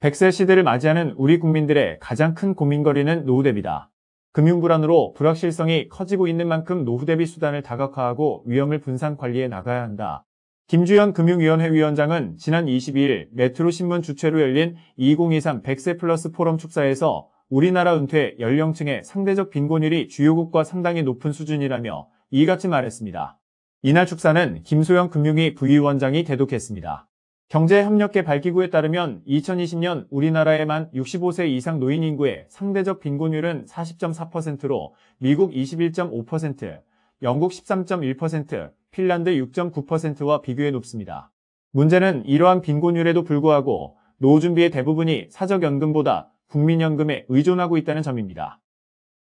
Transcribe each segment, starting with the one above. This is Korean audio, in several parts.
100세 시대를 맞이하는 우리 국민들의 가장 큰 고민거리는 노후 대비다. 금융 불안으로 불확실성이 커지고 있는 만큼 노후 대비 수단을 다각화하고 위험을 분산 관리해 나가야 한다. 김주현 금융위원회 위원장은 지난 22일 메트로신문 주최로 열린 2023 100세 플러스 포럼 축사에서 우리나라 은퇴 연령층의 상대적 빈곤율이 주요국과 상당히 높은 수준이라며 이같이 말했습니다. 이날 축사는 김소영 금융위 부위원장이 대독했습니다. 경제협력계 발기구에 따르면 2020년 우리나라에만 65세 이상 노인 인구의 상대적 빈곤율은 40.4%로 미국 21.5%, 영국 13.1%, 핀란드 6.9%와 비교해 높습니다. 문제는 이러한 빈곤율에도 불구하고 노후준비의 대부분이 사적연금보다 국민연금에 의존하고 있다는 점입니다.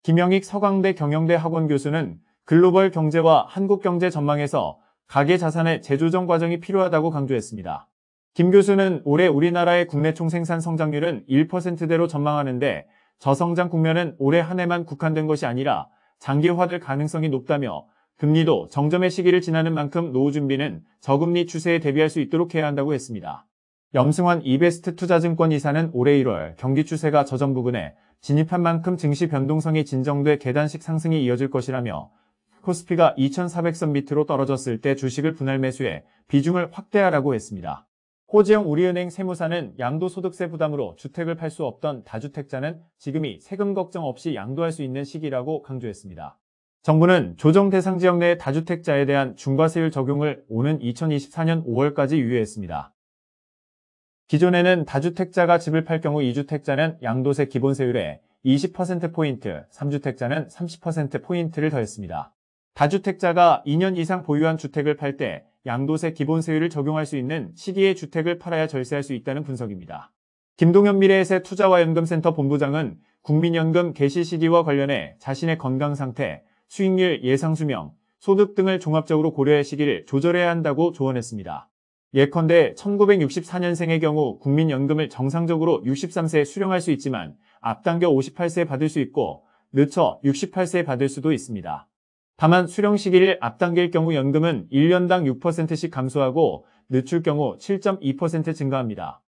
김영익 서강대 경영대 학원 교수는 글로벌 경제와 한국 경제 전망에서 가계 자산의 재조정 과정이 필요하다고 강조했습니다. 김 교수는 올해 우리나라의 국내 총생산 성장률은 1%대로 전망하는데 저성장 국면은 올해 한 해만 국한된 것이 아니라 장기화될 가능성이 높다며 금리도 정점의 시기를 지나는 만큼 노후 준비는 저금리 추세에 대비할 수 있도록 해야 한다고 했습니다. 염승환 이베스트 투자증권 이사는 올해 1월 경기 추세가 저점 부근에 진입한 만큼 증시 변동성이 진정돼 계단식 상승이 이어질 것이라며 코스피가 2400선 밑으로 떨어졌을 때 주식을 분할 매수해 비중을 확대하라고 했습니다. 호지영 우리은행 세무사는 양도소득세 부담으로 주택을 팔 수 없던 다주택자는 지금이 세금 걱정 없이 양도할 수 있는 시기라고 강조했습니다. 정부는 조정 대상 지역 내 다주택자에 대한 중과세율 적용을 오는 2024년 5월까지 유예했습니다. 기존에는 다주택자가 집을 팔 경우 2주택자는 양도세 기본세율에 20%포인트, 3주택자는 30%포인트를 더했습니다. 다주택자가 2년 이상 보유한 주택을 팔때 양도세 기본세율을 적용할 수 있는 시기에 주택을 팔아야 절세할 수 있다는 분석입니다. 김동현 미래에셋 투자와연금센터 본부장은 국민연금 개시 시기와 관련해 자신의 건강 상태, 수익률 예상 수명, 소득 등을 종합적으로 고려해 시기를 조절해야 한다고 조언했습니다. 예컨대 1964년생의 경우 국민연금을 정상적으로 63세에 수령할 수 있지만 앞당겨 58세에 받을 수 있고 늦춰 68세에 받을 수도 있습니다. 다만 수령 시기를 앞당길 경우 연금은 1년당 6%씩 감소하고 늦출 경우 7.2% 증가합니다.